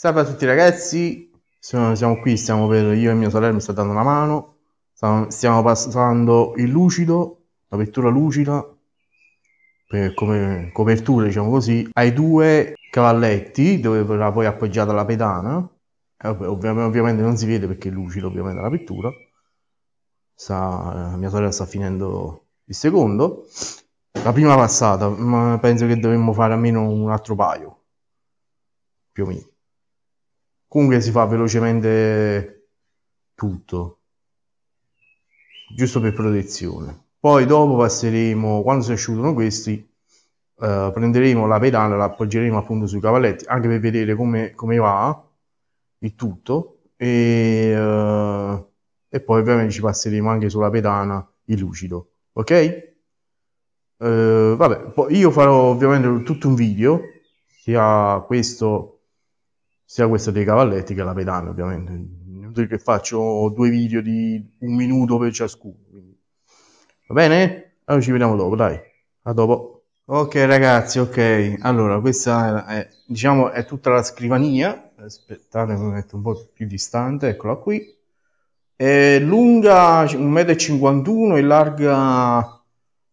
Salve a tutti ragazzi, siamo qui, stiamo per io e mio sorello mi sta dando una mano, stiamo passando il lucido, la vettura lucida, per come copertura diciamo così, ai due cavalletti dove verrà poi appoggiata la pedana, eh, ovviamente non si vede perché è lucido ovviamente la vettura, sta, eh, mia sorella sta finendo il secondo, la prima passata, ma penso che dovremmo fare almeno un altro paio, più o meno comunque si fa velocemente tutto giusto per protezione poi dopo passeremo quando si asciugano questi eh, prenderemo la pedana la appoggeremo appunto sui cavalletti anche per vedere come, come va il tutto e, eh, e poi ovviamente ci passeremo anche sulla pedana il lucido ok eh, vabbè io farò ovviamente tutto un video sia questo sia questa dei cavalletti che la pedana ovviamente inutile che faccio due video di un minuto per ciascuno quindi. va bene? allora ci vediamo dopo dai a dopo ok ragazzi ok allora questa è, è diciamo è tutta la scrivania aspettate mi metto un po' più distante eccola qui è lunga 1,51 m e larga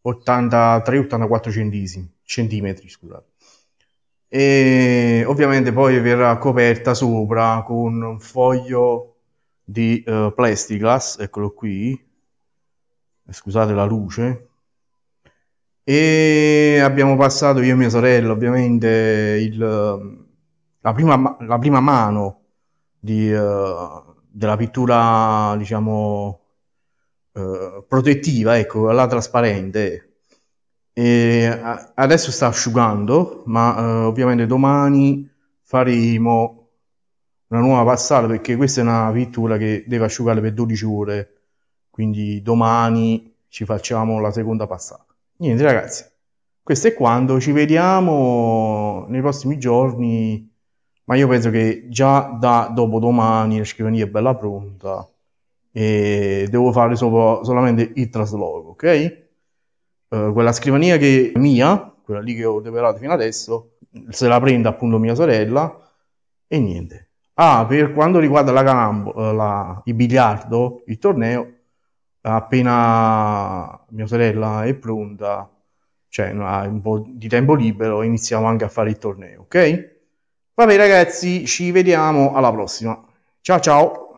83-84 centimetri scusate e ovviamente poi verrà coperta sopra con un foglio di uh, eh, plasticlass, eccolo qui, eh, scusate la luce, e abbiamo passato io e mia sorella ovviamente il, la, prima, la, prima, mano di, uh, della pittura diciamo uh, protettiva, ecco, la trasparente, e adesso sta asciugando, ma eh, ovviamente domani faremo una nuova passata perché questa è una pittura che deve asciugare per 12 ore. Quindi domani ci facciamo la seconda passata. Niente ragazzi, questo è quanto. Ci vediamo nei prossimi giorni ma io penso che già da dopodomani la scrivania è bella pronta e devo fare solo, solamente il trasloco, ok? Eh, quella scrivania che è mia, quella lì che ho decorato fino adesso, se la prende appunto mia sorella e niente. Ah, per quanto riguarda la campo, eh, la, il biliardo, il torneo, appena mia sorella è pronta, cioè ha un po' di tempo libero, iniziamo anche a fare il torneo, ok? Vabbè ragazzi, ci vediamo alla prossima. Ciao ciao!